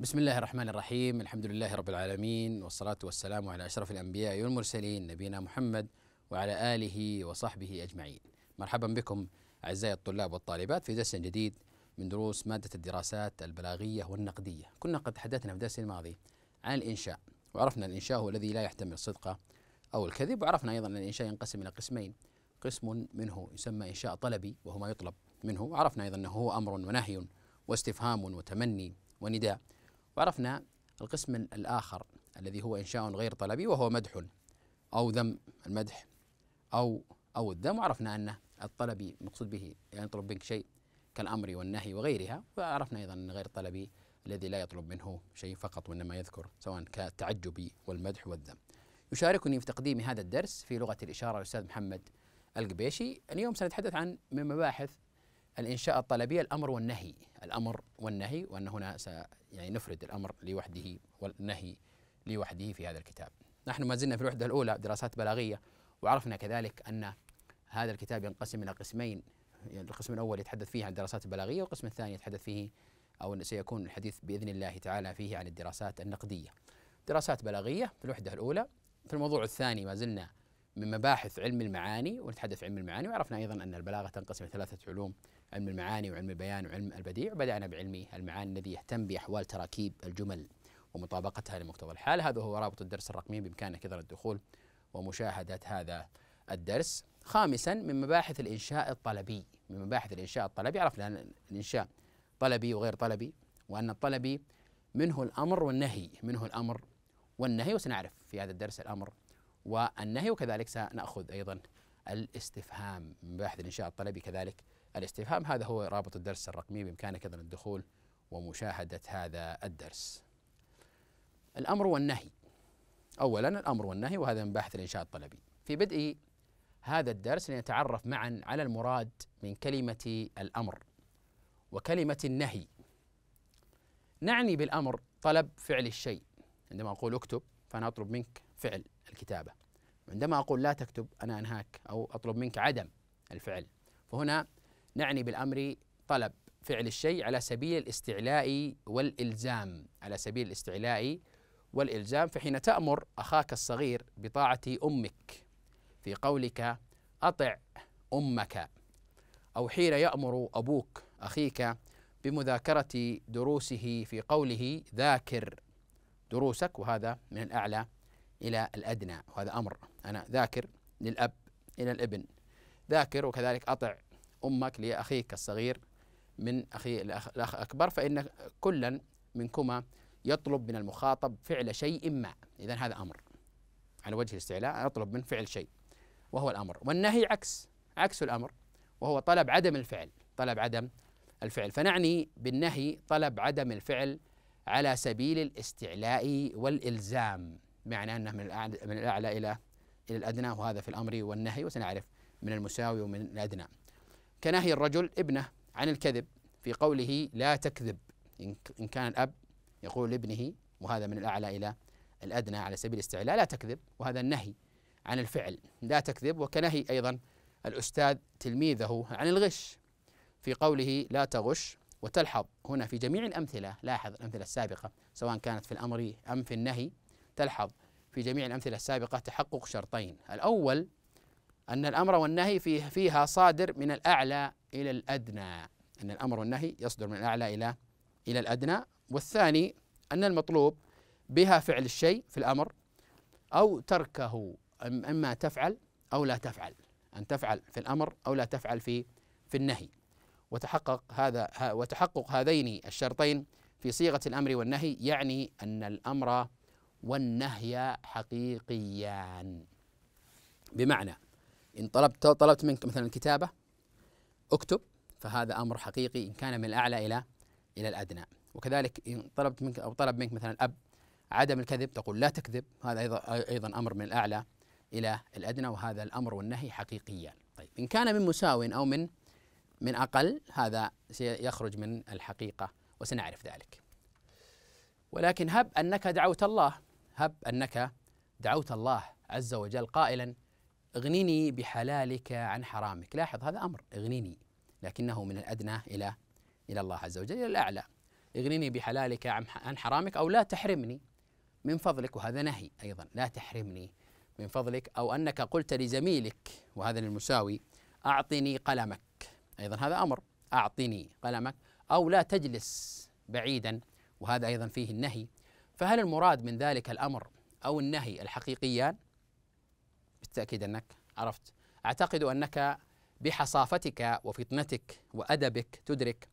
بسم الله الرحمن الرحيم الحمد لله رب العالمين والصلاة والسلام على أشرف الأنبياء والمرسلين نبينا محمد وعلى آله وصحبه أجمعين مرحبا بكم أعزائي الطلاب والطالبات في درس جديد من دروس مادة الدراسات البلاغية والنقدية كنا قد تحدثنا في الدرس الماضي عن الإنشاء وعرفنا الإنشاء هو الذي لا يحتمل الصدق أو الكذب وعرفنا أيضا أن الإنشاء ينقسم إلى قسمين قسم منه يسمى إنشاء طلبي وهو ما يطلب منه وعرفنا أيضا أنه هو أمر ونهي واستفهام وتمني ونداء وعرفنا القسم الآخر الذي هو إنشاء غير طلبي وهو مدح أو ذم المدح أو أو الذم وعرفنا أن الطلبي مقصود به يعني يطلب منك شيء كالأمر والنهي وغيرها وعرفنا أيضا أن غير الطلبي الذي لا يطلب منه شيء فقط وإنما يذكر سواء كالتعجب والمدح والذم يشاركني في تقديم هذا الدرس في لغة الإشارة الأستاذ محمد القبيشي اليوم سنتحدث عن من مباحث الإنشاء الطلبي الأمر والنهي الأمر والنهي وأن هنا س يعني نفرد الأمر لوحده والنهي لوحده في هذا الكتاب نحن ما زلنا في الوحدة الأولى دراسات بلاغية وعرفنا كذلك أن هذا الكتاب ينقسم إلى قسمين يعني القسم الأول يتحدث فيه عن الدراسات البلاغية والقسم الثاني يتحدث فيه أو سيكون الحديث بإذن الله تعالى فيه عن الدراسات النقدية دراسات بلاغية في الوحدة الأولى في الموضوع الثاني ما زلنا من مباحث علم المعاني ونتحدث علم المعاني وعرفنا ايضا ان البلاغه تنقسم الى ثلاثه علوم علم المعاني وعلم البيان وعلم البديع وبدانا بعلم المعاني الذي يهتم باحوال تراكيب الجمل ومطابقتها لمقتضى الحال هذا هو رابط الدرس الرقمي بامكانك ايضا الدخول ومشاهده هذا الدرس خامسا من مباحث الانشاء الطلبي من مباحث الانشاء الطلبي عرفنا ان الانشاء طلبي وغير طلبي وان الطلبي منه الامر والنهي منه الامر والنهي وسنعرف في هذا الدرس الامر والنهي وكذلك سنأخذ أيضا الاستفهام من باحث الإنشاء الطلبي كذلك الاستفهام هذا هو رابط الدرس الرقمي بإمكانك أيضا الدخول ومشاهدة هذا الدرس الأمر والنهي أولا الأمر والنهي وهذا من باحث الإنشاء الطلبي في بدء هذا الدرس لنتعرف معا على المراد من كلمة الأمر وكلمة النهي نعني بالأمر طلب فعل الشيء عندما أقول اكتب فأنا أطلب منك فعل الكتابة عندما أقول لا تكتب أنا أنهاك أو أطلب منك عدم الفعل فهنا نعني بالأمر طلب فعل الشيء على سبيل الاستعلاء والإلزام على سبيل الاستعلاء والإلزام فحين تأمر أخاك الصغير بطاعة أمك في قولك أطع أمك أو حين يأمر أبوك أخيك بمذاكرة دروسه في قوله ذاكر دروسك وهذا من الأعلى إلى الأدنى وهذا أمر أنا ذاكر للأب إلى الابن ذاكر وكذلك أطع أمك لأخيك الصغير من أخي الأخ أكبر فإن كلا منكما يطلب من المخاطب فعل شيء ما إذا هذا أمر على وجه الاستعلاء أطلب من فعل شيء وهو الأمر والنهي عكس عكس الأمر وهو طلب عدم الفعل طلب عدم الفعل فنعني بالنهي طلب عدم الفعل على سبيل الاستعلاء والإلزام معنى أنه من الأعلى إلى إلى الأدنى وهذا في الأمر والنهي وسنعرف من المساوي ومن الأدنى كنهي الرجل ابنه عن الكذب في قوله لا تكذب إن كان الأب يقول لابنه وهذا من الأعلى إلى الأدنى على سبيل الاستعلاء لا تكذب وهذا النهي عن الفعل لا تكذب وكنهي أيضا الأستاذ تلميذه عن الغش في قوله لا تغش وتلحظ هنا في جميع الأمثلة لاحظ الأمثلة السابقة سواء كانت في الأمر أم في النهي تلحظ في جميع الأمثلة السابقة تحقق شرطين الأول أن الأمر والنهي فيه فيها صادر من الأعلى إلى الأدنى أن الأمر والنهي يصدر من الأعلى إلى إلى الأدنى والثاني أن المطلوب بها فعل الشيء في الأمر أو تركه إما تفعل أو لا تفعل أن تفعل في الأمر أو لا تفعل في في النهي وتحقق هذا وتحقق هذين الشرطين في صيغة الأمر والنهي يعني أن الأمر والنهي حقيقيان بمعنى إن طلبت طلبت منك مثلا الكتابة اكتب فهذا أمر حقيقي إن كان من الأعلى إلى إلى الأدنى وكذلك إن طلبت منك أو طلب منك مثلا الأب عدم الكذب تقول لا تكذب هذا أيضا أيضا أمر من الأعلى إلى الأدنى وهذا الأمر والنهي حقيقيان طيب إن كان من مساو أو من من أقل هذا سيخرج من الحقيقة وسنعرف ذلك ولكن هب أنك دعوت الله هب أنك دعوت الله عز وجل قائلا اغنني بحلالك عن حرامك لاحظ هذا أمر اغنني لكنه من الأدنى إلى إلى الله عز وجل إلى الأعلى اغنني بحلالك عن حرامك أو لا تحرمني من فضلك وهذا نهي أيضا لا تحرمني من فضلك أو أنك قلت لزميلك وهذا للمساوي أعطني قلمك أيضا هذا أمر أعطني قلمك أو لا تجلس بعيدا وهذا أيضا فيه النهي فهل المراد من ذلك الأمر أو النهي الحقيقيان؟ بالتأكيد أنك عرفت أعتقد أنك بحصافتك وفطنتك وأدبك تدرك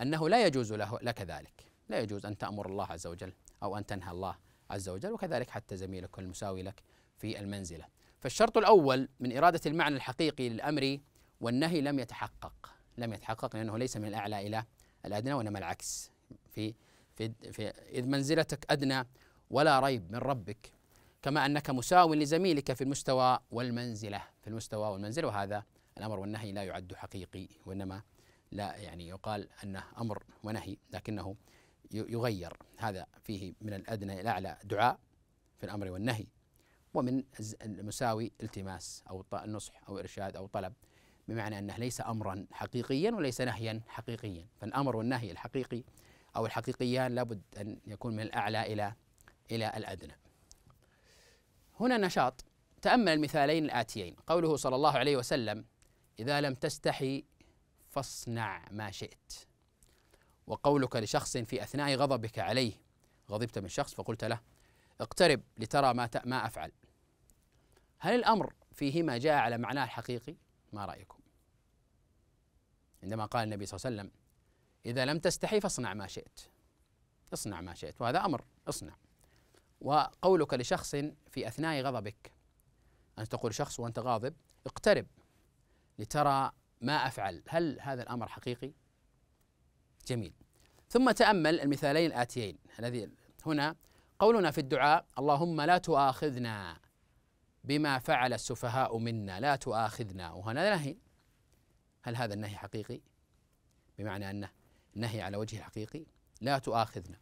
أنه لا يجوز له لك ذلك لا يجوز أن تأمر الله عز وجل أو أن تنهى الله عز وجل وكذلك حتى زميلك والمساوي لك في المنزلة فالشرط الأول من إرادة المعنى الحقيقي للأمر والنهي لم يتحقق لم يتحقق لأنه ليس من الأعلى إلى الأدنى وإنما العكس في في, في إذ منزلتك أدنى ولا ريب من ربك كما أنك مساو لزميلك في المستوى والمنزلة في المستوى والمنزلة وهذا الأمر والنهي لا يعد حقيقي وإنما لا يعني يقال أنه أمر ونهي لكنه يغير هذا فيه من الأدنى إلى الأعلى دعاء في الأمر والنهي ومن المساوي التماس أو نصح أو إرشاد أو طلب بمعنى أنه ليس أمرا حقيقيا وليس نهيا حقيقيا فالأمر والنهي الحقيقي أو الحقيقيان لابد أن يكون من الأعلى إلى إلى الأدنى هنا نشاط تأمل المثالين الآتيين قوله صلى الله عليه وسلم إذا لم تستحي فاصنع ما شئت وقولك لشخص في أثناء غضبك عليه غضبت من شخص فقلت له اقترب لترى ما ما أفعل هل الأمر فيهما جاء على معناه الحقيقي ما رأيكم عندما قال النبي صلى الله عليه وسلم إذا لم تستحي فاصنع ما شئت اصنع ما شئت وهذا أمر اصنع وقولك لشخص في أثناء غضبك أن تقول شخص وأنت غاضب اقترب لترى ما أفعل هل هذا الأمر حقيقي؟ جميل ثم تأمل المثالين الآتيين الذي هنا قولنا في الدعاء اللهم لا تؤاخذنا بما فعل السفهاء منا لا تؤاخذنا وهنا نهي هل هذا النهي حقيقي؟ بمعنى أنه النهي على وجه الحقيقي لا تؤاخذنا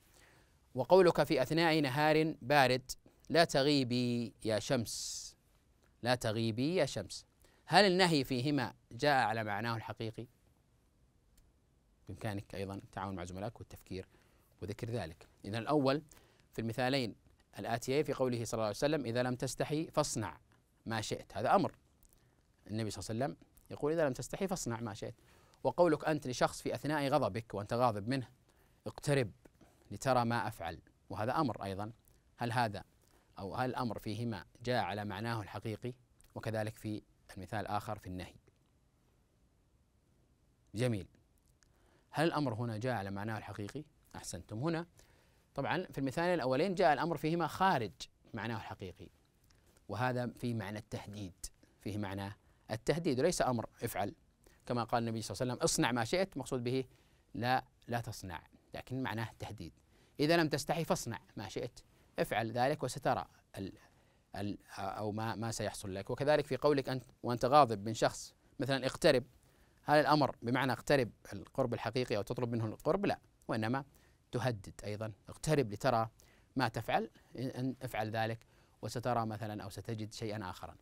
وقولك في أثناء نهار بارد لا تغيبي يا شمس لا تغيبي يا شمس هل النهي فيهما جاء على معناه الحقيقي بإمكانك أيضا التعاون مع زملائك والتفكير وذكر ذلك إذا الأول في المثالين الآتيين في قوله صلى الله عليه وسلم إذا لم تستحي فاصنع ما شئت هذا أمر النبي صلى الله عليه وسلم يقول إذا لم تستحي فاصنع ما شئت وقولك أنت لشخص في أثناء غضبك وأنت غاضب منه اقترب لترى ما أفعل وهذا أمر أيضا هل هذا أو هل الأمر فيهما جاء على معناه الحقيقي وكذلك في المثال الآخر في النهي جميل هل الأمر هنا جاء على معناه الحقيقي أحسنتم هنا طبعا في المثالين الأولين جاء الأمر فيهما خارج معناه الحقيقي وهذا في معنى التهديد فيه معنى التهديد وليس أمر افعل كما قال النبي صلى الله عليه وسلم اصنع ما شئت مقصود به لا لا تصنع لكن معناه تهديد إذا لم تستحي فاصنع ما شئت افعل ذلك وسترى ال ال أو ما ما سيحصل لك وكذلك في قولك أنت وأنت غاضب من شخص مثلا اقترب هل الأمر بمعنى اقترب القرب الحقيقي أو تطلب منه القرب لا وإنما تهدد أيضا اقترب لترى ما تفعل إن افعل ذلك وسترى مثلا أو ستجد شيئا آخرا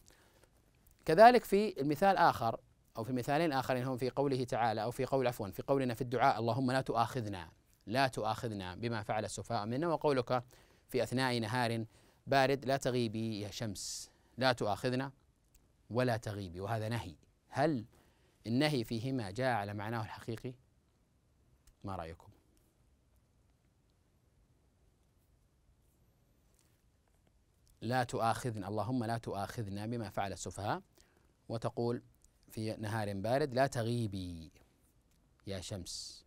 كذلك في المثال آخر أو في مثالين آخرين هم في قوله تعالى أو في قول عفوا في قولنا في الدعاء اللهم لا تؤاخذنا لا تؤاخذنا بما فعل السفهاء منا وقولك في أثناء نهار بارد لا تغيبي يا شمس لا تؤاخذنا ولا تغيبي وهذا نهي هل النهي فيهما جاء على معناه الحقيقي ما رأيكم لا تؤاخذنا اللهم لا تؤاخذنا بما فعل السفهاء وتقول في نهار بارد لا تغيبي يا شمس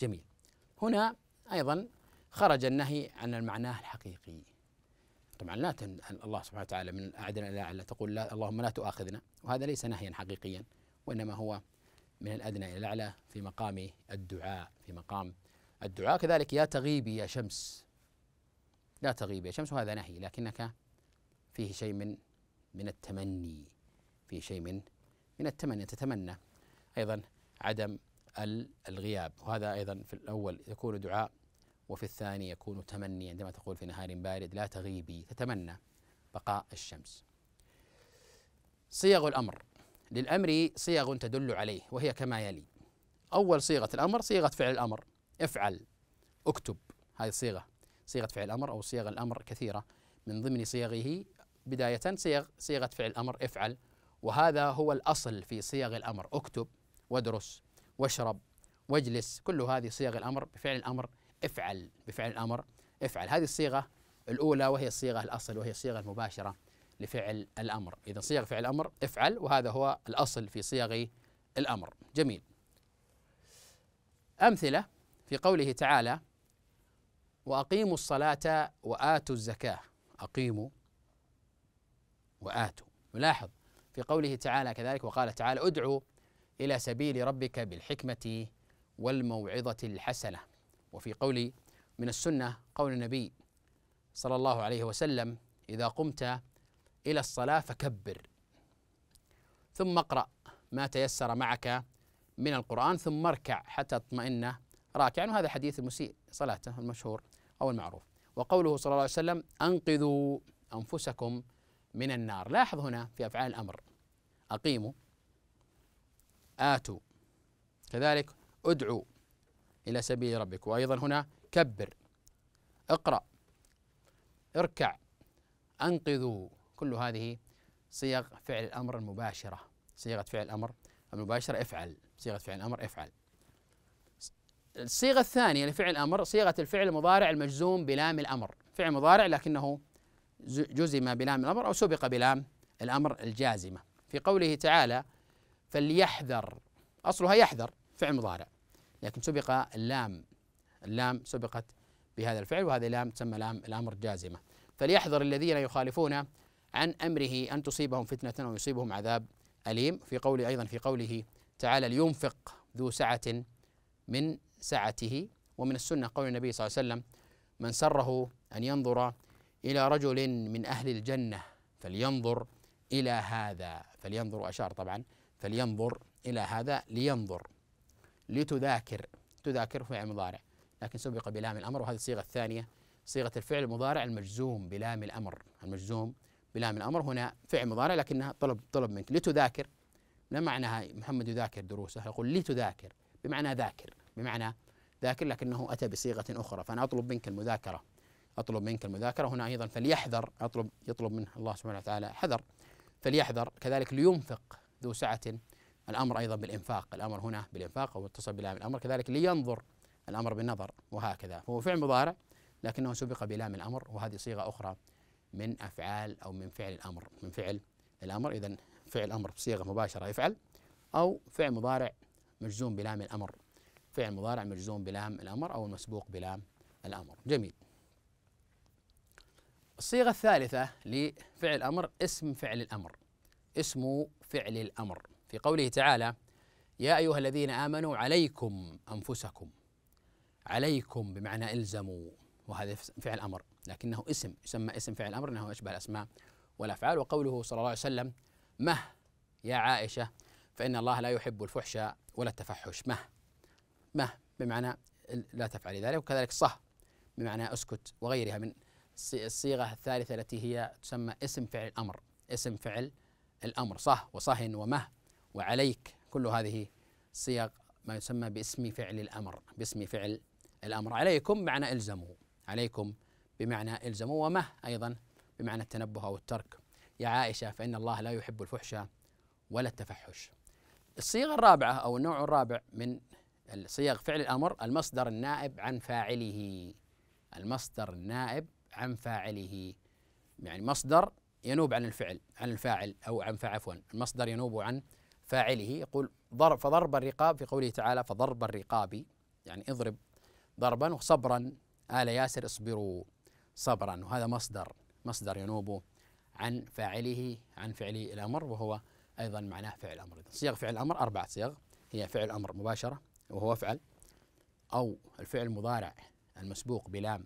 جميل هنا أيضا خرج النهي عن المعناه الحقيقي طبعا لا تن... الله سبحانه وتعالى من أعدنا إلى أعلى تقول لا اللهم لا تؤاخذنا وهذا ليس نهيا حقيقيا وإنما هو من الأدنى إلى الأعلى في مقام الدعاء في مقام الدعاء كذلك يا تغيبي يا شمس لا تغيبي يا شمس وهذا نهي لكنك فيه شيء من من التمني فيه شيء من من التمني تتمنى أيضا عدم الغياب وهذا أيضا في الأول يكون دعاء وفي الثاني يكون تمني عندما تقول في نهار بارد لا تغيبي تتمنى بقاء الشمس صيغ الأمر للأمر صيغ تدل عليه وهي كما يلي أول صيغة الأمر صيغة فعل الأمر افعل اكتب هذه الصيغة صيغة فعل الأمر أو صيغ الأمر كثيرة من ضمن صيغه بداية صيغ صيغة فعل الأمر افعل وهذا هو الأصل في صيغ الأمر اكتب وادرس واشرب واجلس كل هذه صيغ الأمر بفعل الأمر افعل بفعل الأمر افعل هذه الصيغة الأولى وهي الصيغة الأصل وهي الصيغة المباشرة لفعل الأمر إذا صيغ فعل الأمر افعل وهذا هو الأصل في صيغ الأمر جميل أمثلة في قوله تعالى وأقيموا الصلاة وآتوا الزكاة أقيموا وآتوا نلاحظ في قوله تعالى كذلك وقال تعالى ادعو إلى سبيل ربك بالحكمة والموعظة الحسنة وفي قول من السنة قول النبي صلى الله عليه وسلم إذا قمت إلى الصلاة فكبر ثم اقرأ ما تيسر معك من القرآن ثم اركع حتى تطمئن راكعا وهذا يعني حديث المسيء صلاته المشهور أو المعروف وقوله صلى الله عليه وسلم أنقذوا أنفسكم من النار لاحظ هنا في أفعال الأمر أقيموا آتوا كذلك ادعوا إلى سبيل ربك وأيضا هنا كبر اقرأ اركع أنقذوا كل هذه صيغ فعل الأمر المباشرة صيغة فعل الأمر المباشرة افعل صيغة فعل الأمر افعل الصيغة الثانية لفعل الأمر صيغة الفعل المضارع المجزوم بلام الأمر فعل مضارع لكنه جزم بلام الأمر أو سبق بلام الأمر الجازمة في قوله تعالى فليحذر أصلها يحذر فعل مضارع لكن سبق اللام اللام سبقت بهذا الفعل وهذه اللام تسمى لام الأمر جازمة فليحذر الذين يخالفون عن أمره أن تصيبهم فتنة أو يصيبهم عذاب أليم في قوله أيضا في قوله تعالى لينفق ذو سعة من سعته ومن السنة قول النبي صلى الله عليه وسلم من سره أن ينظر إلى رجل من أهل الجنة فلينظر إلى هذا فلينظر أشار طبعا فلينظر إلى هذا لينظر لتذاكر تذاكر فعل مضارع لكن سبق بلام الأمر وهذه الصيغة الثانية صيغة الفعل المضارع المجزوم بلام الأمر المجزوم بلام الأمر هنا فعل مضارع لكنها طلب طلب منك لتذاكر لا معناها محمد يذاكر دروسه يقول لتذاكر بمعنى ذاكر بمعنى ذاكر لكنه أتى بصيغة أخرى فأنا أطلب منك المذاكرة أطلب منك المذاكرة هنا أيضا فليحذر أطلب يطلب منه الله سبحانه وتعالى حذر فليحذر كذلك لينفق ذو سعة الأمر أيضا بالإنفاق الأمر هنا بالإنفاق أو اتصل بلام الأمر كذلك لينظر الأمر بالنظر وهكذا فهو فعل مضارع لكنه سبق بلام الأمر وهذه صيغة أخرى من أفعال أو من فعل الأمر من فعل الأمر إذا فعل أمر بصيغة مباشرة يفعل أو فعل مضارع مجزوم بلام الأمر فعل مضارع مجزوم بلام الأمر أو المسبوق بلام الأمر جميل الصيغة الثالثة لفعل أمر اسم فعل الأمر اسم فعل الأمر في قوله تعالى يا أيها الذين آمنوا عليكم أنفسكم عليكم بمعنى إلزموا وهذا فعل أمر لكنه اسم يسمى اسم فعل أمر أنه أشبه الأسماء والأفعال وقوله صلى الله عليه وسلم مه يا عائشة فإن الله لا يحب الفحش ولا التفحش مه مه بمعنى لا تفعل ذلك وكذلك صه بمعنى اسكت وغيرها من الصيغة الثالثة التي هي تسمى اسم فعل الأمر اسم فعل الأمر صه وصح ومه وعليك كل هذه صيغ ما يسمى باسم فعل الأمر باسم فعل الأمر عليكم بمعنى إلزموا عليكم بمعنى إلزموا ومه أيضا بمعنى التنبه أو الترك يا عائشة فإن الله لا يحب الفحش ولا التفحش الصيغة الرابعة أو النوع الرابع من صيغ فعل الأمر المصدر النائب عن فاعله المصدر النائب عن فاعله يعني مصدر ينوب عن الفعل عن الفاعل أو عن عفوا المصدر ينوب عن فاعله يقول ضرب فضرب الرقاب في قوله تعالى فضرب الرقاب يعني اضرب ضربا وصبرا آل ياسر اصبروا صبرا وهذا مصدر مصدر ينوب عن فاعله عن فعل الأمر وهو أيضا معناه فعل أمر صيغ فعل الأمر أربعة صيغ هي فعل أمر مباشرة وهو أفعل أو الفعل المضارع المسبوق بلام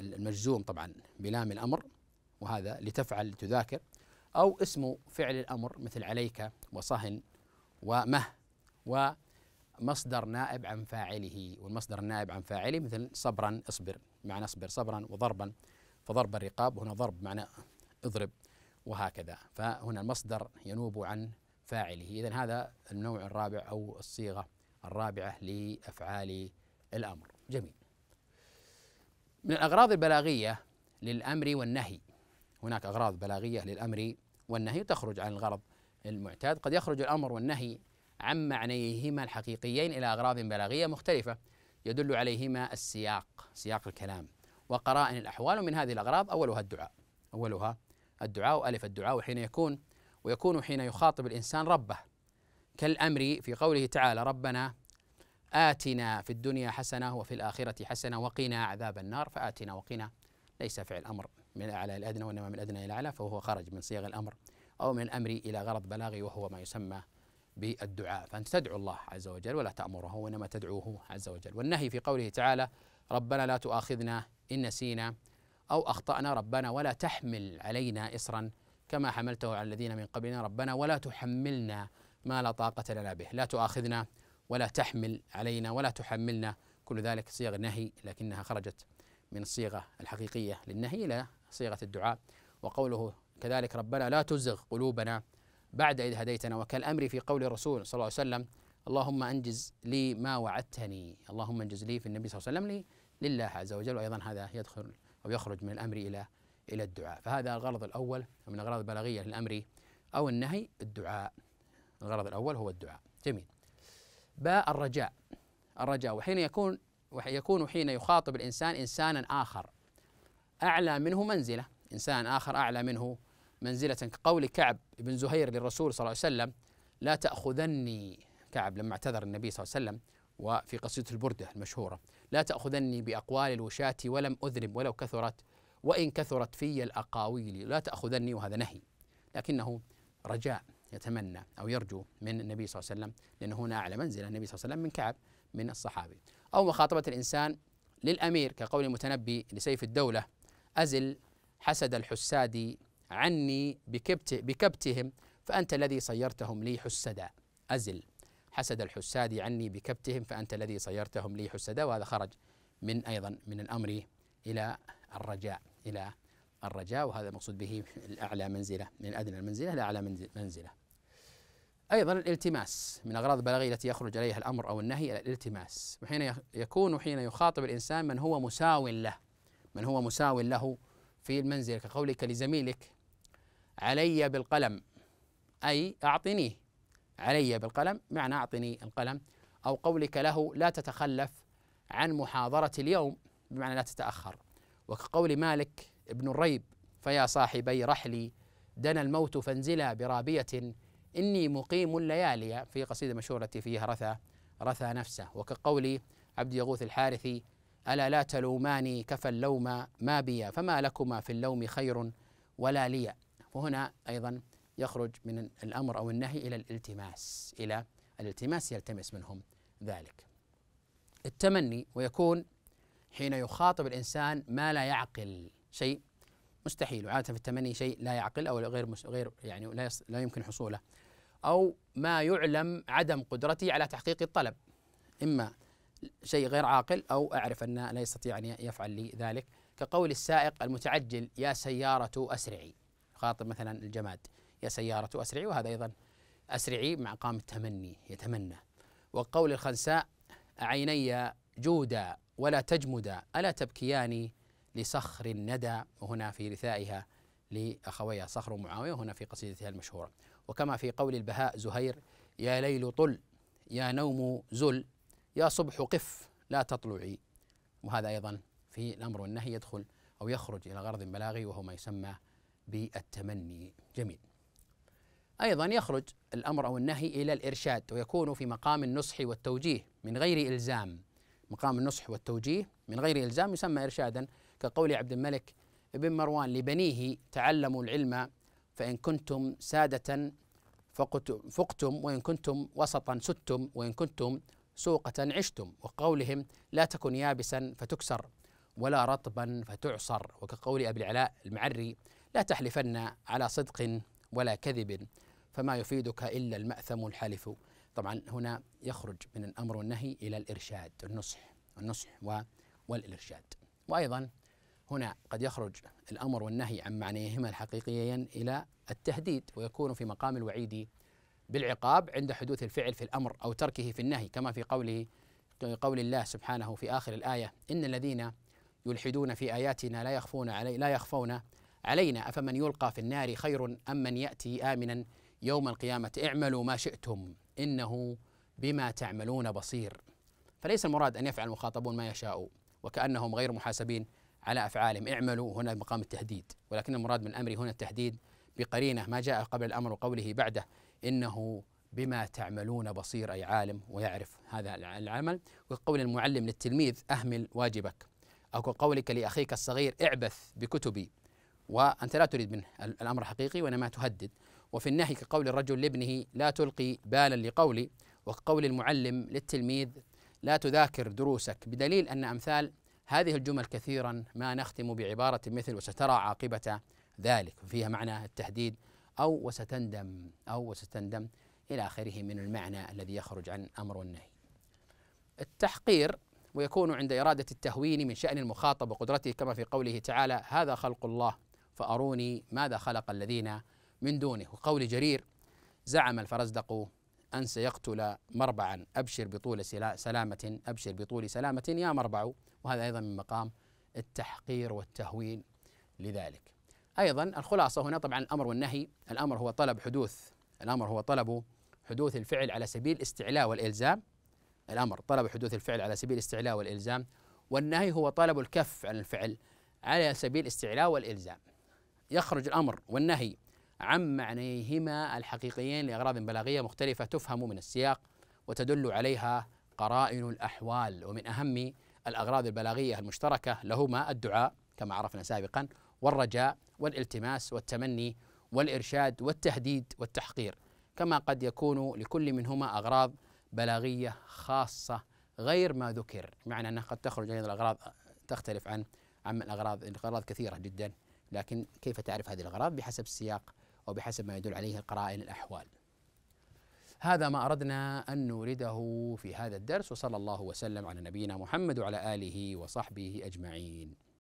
المجزوم طبعا بلام الأمر وهذا لتفعل تذاكر أو اسم فعل الأمر مثل عليك وصهن ومه ومصدر نائب عن فاعله والمصدر النائب عن فاعله مثل صبرا اصبر معنى اصبر صبرا وضربا فضرب الرقاب وهنا ضرب معنى اضرب وهكذا فهنا المصدر ينوب عن فاعله إذا هذا النوع الرابع أو الصيغة الرابعة لأفعال الأمر جميل من الأغراض البلاغية للأمر والنهي هناك أغراض بلاغية للأمر والنهي تخرج عن الغرض المعتاد قد يخرج الأمر والنهي عن معنيهما الحقيقيين إلى أغراض بلاغية مختلفة يدل عليهما السياق سياق الكلام وقرائن الأحوال ومن هذه الأغراض أولها الدعاء أولها الدعاء ألف الدعاء وحين يكون ويكون حين يخاطب الإنسان ربه كالأمر في قوله تعالى ربنا آتنا في الدنيا حسنة وفي الآخرة حسنة وقنا عذاب النار فآتنا وقنا ليس فعل أمر من الأعلى إلى الأدنى وإنما من الأدنى إلى الأعلى فهو خرج من صيغ الأمر أو من الأمر إلى غرض بلاغي وهو ما يسمى بالدعاء فأنت تدعو الله عز وجل ولا تأمره وإنما تدعوه عز وجل والنهي في قوله تعالى ربنا لا تؤاخذنا إن نسينا أو أخطأنا ربنا ولا تحمل علينا إصرا كما حملته على الذين من قبلنا ربنا ولا تحملنا ما لا طاقة لنا به لا تؤاخذنا ولا تحمل علينا ولا تحملنا كل ذلك صيغ نهي لكنها خرجت من الصيغة الحقيقية للنهي إلى صيغة الدعاء وقوله كذلك ربنا لا تزغ قلوبنا بعد إذ هديتنا وكالأمر في قول الرسول صلى الله عليه وسلم اللهم أنجز لي ما وعدتني اللهم أنجز لي في النبي صلى الله عليه وسلم لي لله عز وجل وأيضا هذا يدخل أو يخرج من الأمر إلى إلى الدعاء فهذا الغرض الأول من الأغراض البلاغية للأمر أو النهي الدعاء الغرض الأول هو الدعاء جميل باء الرجاء الرجاء وحين يكون يكون حين يخاطب الإنسان إنسانا آخر أعلى منه منزلة إنسان آخر أعلى منه منزلة كقول كعب بن زهير للرسول صلى الله عليه وسلم لا تأخذني كعب لما اعتذر النبي صلى الله عليه وسلم وفي قصيدة البردة المشهورة لا تأخذني بأقوال الوشاة ولم أذنب ولو كثرت وإن كثرت في الأقاويل لا تأخذني وهذا نهي لكنه رجاء يتمنى أو يرجو من النبي صلى الله عليه وسلم لأنه هنا أعلى منزلة النبي صلى الله عليه وسلم من كعب من الصحابي أو مخاطبة الإنسان للأمير كقول المتنبي لسيف الدولة أزل حسد الحساد عني بكبت بكبتهم فأنت الذي صيرتهم لي حسدا أزل حسد الحساد عني بكبتهم فأنت الذي صيرتهم لي حسدا وهذا خرج من أيضا من الأمر إلى الرجاء إلى الرجاء وهذا مقصود به الأعلى منزلة من أدنى المنزلة إلى أعلى منزلة أيضا الالتماس من أغراض البلاغية التي يخرج عليها الأمر أو النهي الالتماس وحين يكون حين يخاطب الإنسان من هو مساو له من هو مساو له في المنزل كقولك لزميلك علي بالقلم أي أعطنيه علي بالقلم معنى أعطني القلم أو قولك له لا تتخلف عن محاضرة اليوم بمعنى لا تتأخر وكقول مالك ابن الريب فيا صاحبي رحلي دنا الموت فانزلا برابية إني مقيم الليالي في قصيدة مشهورة التي فيها رثى رثى نفسه وكقول عبد يغوث الحارثي ألا لا تلوماني كفى اللوم ما بي فما لكما في اللوم خير ولا لي وهنا أيضا يخرج من الأمر أو النهي إلى الالتماس إلى الالتماس يلتمس منهم ذلك التمني ويكون حين يخاطب الإنسان ما لا يعقل شيء مستحيل وعاده في التمني شيء لا يعقل او غير غير يعني لا, لا يمكن حصوله او ما يعلم عدم قدرتي على تحقيق الطلب اما شيء غير عاقل او اعرف ان لا يستطيع ان يفعل لي ذلك كقول السائق المتعجل يا سياره اسرعي خاطب مثلا الجماد يا سياره اسرعي وهذا ايضا اسرعي مع قام التمني يتمنى وقول الخنساء عيني جودا ولا تجمدا الا تبكياني لصخر الندى وهنا في رثائها لأخويها صخر معاوية وهنا في قصيدتها المشهورة وكما في قول البهاء زهير يا ليل طل يا نوم زل يا صبح قف لا تطلعي وهذا أيضا في الأمر والنهي يدخل أو يخرج إلى غرض بلاغي وهو ما يسمى بالتمني جميل أيضا يخرج الأمر أو النهي إلى الإرشاد ويكون في مقام النصح والتوجيه من غير إلزام مقام النصح والتوجيه من غير إلزام يسمى إرشادا كقول عبد الملك بن مروان لبنيه تعلموا العلم فإن كنتم سادة فقتم وإن كنتم وسطا ستم وإن كنتم سوقة عشتم وقولهم لا تكن يابسا فتكسر ولا رطبا فتعصر وكقول أبي العلاء المعري لا تحلفن على صدق ولا كذب فما يفيدك إلا المأثم الحلف طبعا هنا يخرج من الأمر والنهي إلى الإرشاد النصح النصح والإرشاد وأيضا هنا قد يخرج الأمر والنهي عن معنيهما الحقيقيين إلى التهديد ويكون في مقام الوعيد بالعقاب عند حدوث الفعل في الأمر أو تركه في النهي كما في قوله قول الله سبحانه في آخر الآية إن الذين يلحدون في آياتنا لا يخفون علي لا يخفون علينا أفمن يلقى في النار خير أم من يأتي آمنا يوم القيامة اعملوا ما شئتم إنه بما تعملون بصير فليس المراد أن يفعل المخاطبون ما يشاءوا وكأنهم غير محاسبين على أفعالهم اعملوا هنا مقام التهديد ولكن المراد من أمري هنا التهديد بقرينة ما جاء قبل الأمر وقوله بعده إنه بما تعملون بصير أي عالم ويعرف هذا العمل وقول المعلم للتلميذ أهمل واجبك أو قولك لأخيك الصغير اعبث بكتبي وأنت لا تريد منه الأمر حقيقي وإنما تهدد وفي النهي كقول الرجل لابنه لا تلقي بالا لقولي وقول المعلم للتلميذ لا تذاكر دروسك بدليل أن أمثال هذه الجمل كثيرا ما نختم بعبارة مثل وسترى عاقبة ذلك فيها معنى التهديد أو وستندم أو وستندم إلى آخره من المعنى الذي يخرج عن أمر النهي التحقير ويكون عند إرادة التهوين من شأن المخاطب وقدرته كما في قوله تعالى هذا خلق الله فأروني ماذا خلق الذين من دونه وقول جرير زعم الفرزدق أن سيقتل مربعا أبشر بطول سلامة أبشر بطول سلامة يا مربع وهذا أيضا من مقام التحقير والتهوين لذلك أيضا الخلاصة هنا طبعا الأمر والنهي الأمر هو طلب حدوث الأمر هو طلب حدوث الفعل على سبيل الاستعلاء والإلزام الأمر طلب حدوث الفعل على سبيل الاستعلاء والإلزام والنهي هو طلب الكف عن الفعل على سبيل الاستعلاء والإلزام يخرج الأمر والنهي عن معنيهما الحقيقيين لأغراض بلاغية مختلفة تفهم من السياق وتدل عليها قرائن الأحوال ومن أهم الأغراض البلاغية المشتركة لهما الدعاء كما عرفنا سابقا والرجاء والالتماس والتمني والإرشاد والتهديد والتحقير كما قد يكون لكل منهما أغراض بلاغية خاصة غير ما ذكر معنى أنها قد تخرج أيضا الأغراض تختلف عن عن الأغراض الأغراض كثيرة جدا لكن كيف تعرف هذه الأغراض بحسب السياق أو بحسب ما يدل عليه قرائن الأحوال هذا ما أردنا أن نورده في هذا الدرس وصلى الله وسلم على نبينا محمد وعلى آله وصحبه أجمعين